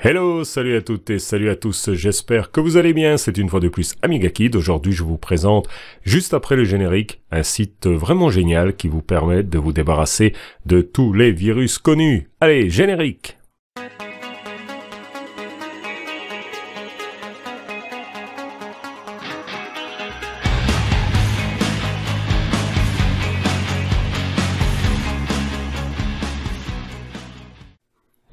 Hello, salut à toutes et salut à tous, j'espère que vous allez bien, c'est une fois de plus Amiga Kid, aujourd'hui je vous présente, juste après le générique, un site vraiment génial qui vous permet de vous débarrasser de tous les virus connus. Allez, générique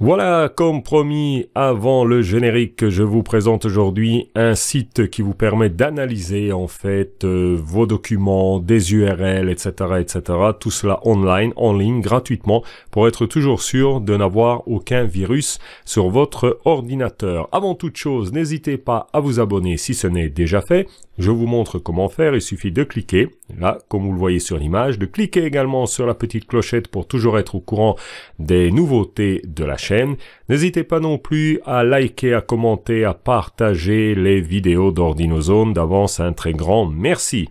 Voilà, comme promis avant le générique que je vous présente aujourd'hui, un site qui vous permet d'analyser en fait euh, vos documents, des URL, etc., etc. Tout cela online, en ligne, gratuitement, pour être toujours sûr de n'avoir aucun virus sur votre ordinateur. Avant toute chose, n'hésitez pas à vous abonner si ce n'est déjà fait je vous montre comment faire, il suffit de cliquer, là, comme vous le voyez sur l'image, de cliquer également sur la petite clochette pour toujours être au courant des nouveautés de la chaîne. N'hésitez pas non plus à liker, à commenter, à partager les vidéos d'Ordinozone. D'avance, un très grand merci.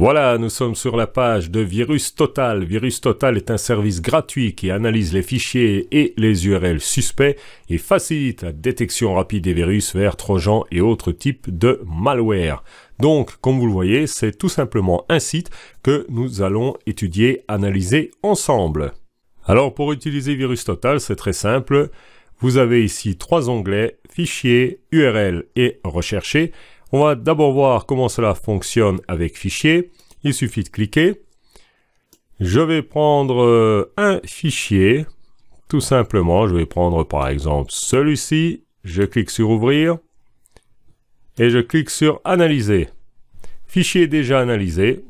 Voilà, nous sommes sur la page de Virus Total. Virus Total est un service gratuit qui analyse les fichiers et les URL suspects et facilite la détection rapide des virus, vers Trojan et autres types de malware. Donc, comme vous le voyez, c'est tout simplement un site que nous allons étudier, analyser ensemble. Alors, pour utiliser Virus Total, c'est très simple. Vous avez ici trois onglets, fichiers, URL et rechercher. On va d'abord voir comment cela fonctionne avec fichier. Il suffit de cliquer. Je vais prendre euh, un fichier, tout simplement. Je vais prendre par exemple celui-ci. Je clique sur ouvrir et je clique sur analyser. Fichier déjà analysé.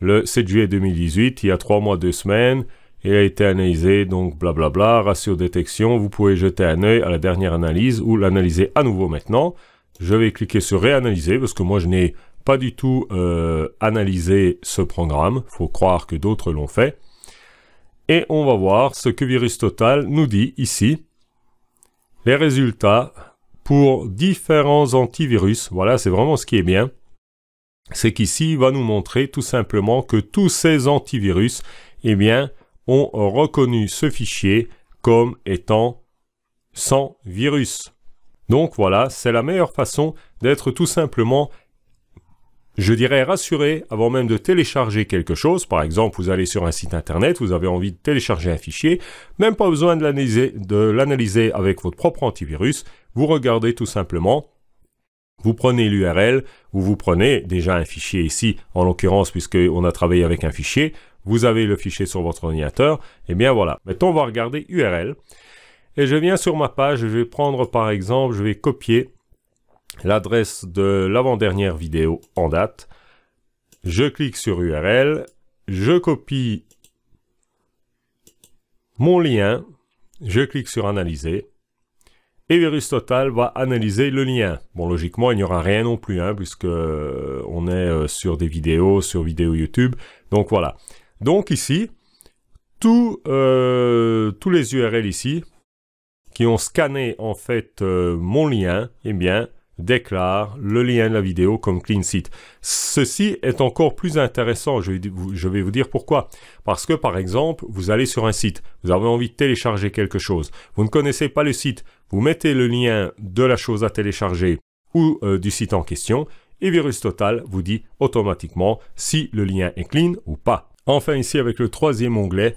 Le 7 juillet 2018, il y a trois mois, deux semaines. Il a été analysé, donc blablabla, ratio détection, vous pouvez jeter un œil à la dernière analyse ou l'analyser à nouveau maintenant. Je vais cliquer sur réanalyser parce que moi je n'ai pas du tout euh, analysé ce programme, faut croire que d'autres l'ont fait. Et on va voir ce que Virus Total nous dit ici. Les résultats pour différents antivirus, voilà c'est vraiment ce qui est bien c'est qu'ici, il va nous montrer tout simplement que tous ces antivirus, eh bien, ont reconnu ce fichier comme étant sans virus. Donc voilà, c'est la meilleure façon d'être tout simplement, je dirais, rassuré avant même de télécharger quelque chose. Par exemple, vous allez sur un site internet, vous avez envie de télécharger un fichier, même pas besoin de l'analyser avec votre propre antivirus, vous regardez tout simplement vous prenez l'URL ou vous prenez déjà un fichier ici, en l'occurrence, puisqu'on a travaillé avec un fichier, vous avez le fichier sur votre ordinateur, et eh bien voilà. Maintenant, on va regarder URL. Et je viens sur ma page, je vais prendre par exemple, je vais copier l'adresse de l'avant-dernière vidéo en date. Je clique sur URL, je copie mon lien, je clique sur analyser, et Total va analyser le lien. Bon, logiquement, il n'y aura rien non plus, hein, puisque euh, on est euh, sur des vidéos, sur vidéo YouTube. Donc voilà. Donc ici, euh, tous les URL ici qui ont scanné en fait mon lien, eh bien, déclare le lien de la vidéo comme clean site. Ceci est encore plus intéressant, je vais vous dire pourquoi. Parce que par exemple, vous allez sur un site, vous avez envie de télécharger quelque chose, vous ne connaissez pas le site, vous mettez le lien de la chose à télécharger ou euh, du site en question, et Virus Total vous dit automatiquement si le lien est clean ou pas. Enfin ici avec le troisième onglet,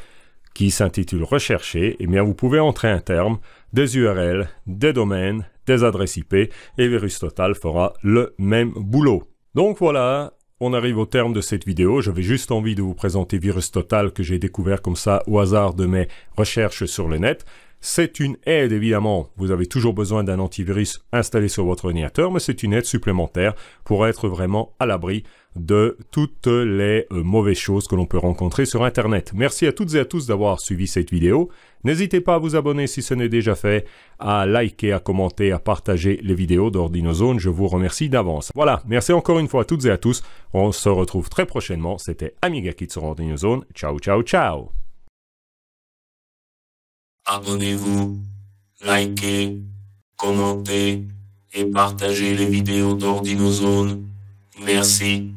qui s'intitule Rechercher, et eh bien vous pouvez entrer un terme, des URL, des domaines, des adresses IP et VirusTotal fera le même boulot. Donc voilà, on arrive au terme de cette vidéo. J'avais juste envie de vous présenter VirusTotal que j'ai découvert comme ça au hasard de mes recherches sur le net. C'est une aide, évidemment. Vous avez toujours besoin d'un antivirus installé sur votre ordinateur, mais c'est une aide supplémentaire pour être vraiment à l'abri de toutes les euh, mauvaises choses que l'on peut rencontrer sur Internet. Merci à toutes et à tous d'avoir suivi cette vidéo. N'hésitez pas à vous abonner si ce n'est déjà fait, à liker, à commenter, à partager les vidéos d'Ordinozone. Je vous remercie d'avance. Voilà, merci encore une fois à toutes et à tous. On se retrouve très prochainement. C'était Amiga Kids sur Ordinozone. Ciao, ciao, ciao Abonnez-vous, likez, commentez et partagez les vidéos d'Ordinozone. Merci.